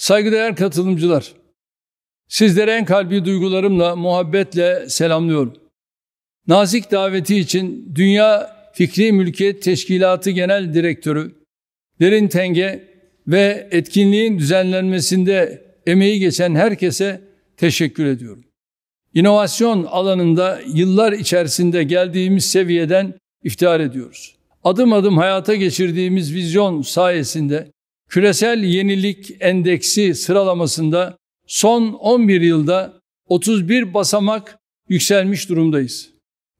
Saygıdeğer katılımcılar, sizlere en kalbi duygularımla, muhabbetle selamlıyorum. Nazik daveti için Dünya Fikri Mülkiyet Teşkilatı Genel Direktörü Derin Tenge ve etkinliğin düzenlenmesinde emeği geçen herkese teşekkür ediyorum. İnovasyon alanında yıllar içerisinde geldiğimiz seviyeden iftihar ediyoruz. Adım adım hayata geçirdiğimiz vizyon sayesinde Küresel Yenilik Endeksi sıralamasında son 11 yılda 31 basamak yükselmiş durumdayız.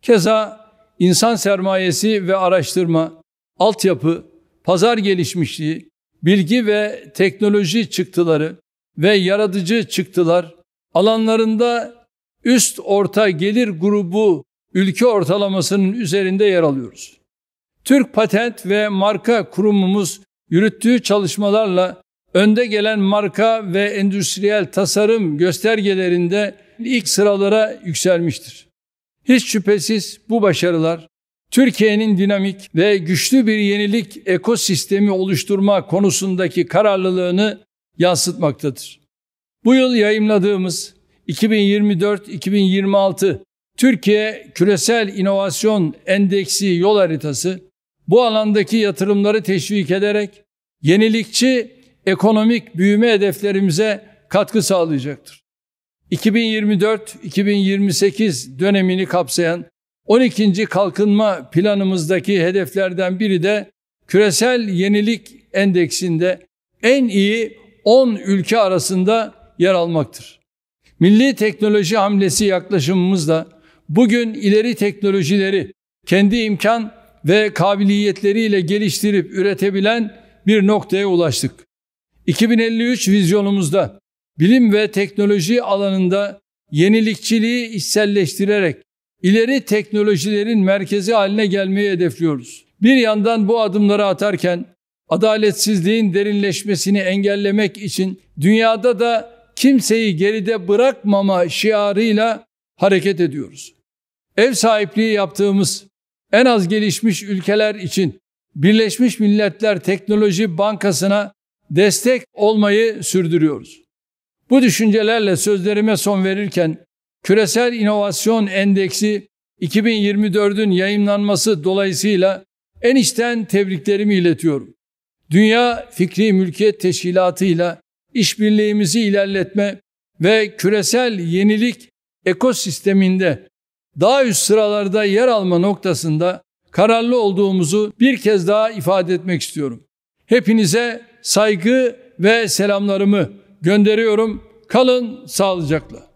Keza insan sermayesi ve araştırma, altyapı, pazar gelişmişliği, bilgi ve teknoloji çıktıları ve yaratıcı çıktılar alanlarında üst orta gelir grubu ülke ortalamasının üzerinde yer alıyoruz. Türk Patent ve Marka Kurumumuz yürüttüğü çalışmalarla önde gelen marka ve endüstriyel tasarım göstergelerinde ilk sıralara yükselmiştir. Hiç şüphesiz bu başarılar Türkiye'nin dinamik ve güçlü bir yenilik ekosistemi oluşturma konusundaki kararlılığını yansıtmaktadır. Bu yıl yayımladığımız 2024-2026 Türkiye Küresel İnovasyon Endeksi yol haritası bu alandaki yatırımları teşvik ederek yenilikçi ekonomik büyüme hedeflerimize katkı sağlayacaktır. 2024-2028 dönemini kapsayan 12. kalkınma planımızdaki hedeflerden biri de küresel yenilik endeksinde en iyi 10 ülke arasında yer almaktır. Milli teknoloji hamlesi yaklaşımımızla bugün ileri teknolojileri kendi imkan ve kabiliyetleriyle geliştirip üretebilen bir noktaya ulaştık. 2053 vizyonumuzda bilim ve teknoloji alanında yenilikçiliği içselleştirerek ileri teknolojilerin merkezi haline gelmeyi hedefliyoruz. Bir yandan bu adımları atarken adaletsizliğin derinleşmesini engellemek için dünyada da kimseyi geride bırakmama şiarıyla hareket ediyoruz. Ev sahipliği yaptığımız en az gelişmiş ülkeler için Birleşmiş Milletler Teknoloji Bankası'na destek olmayı sürdürüyoruz. Bu düşüncelerle sözlerime son verirken Küresel İnovasyon Endeksi 2024'ün yayınlanması dolayısıyla en içten tebriklerimi iletiyorum. Dünya Fikri Mülkiyet Teşkilatı ile işbirliğimizi ilerletme ve küresel yenilik ekosisteminde daha üst sıralarda yer alma noktasında kararlı olduğumuzu bir kez daha ifade etmek istiyorum. Hepinize saygı ve selamlarımı gönderiyorum. Kalın sağlıcakla.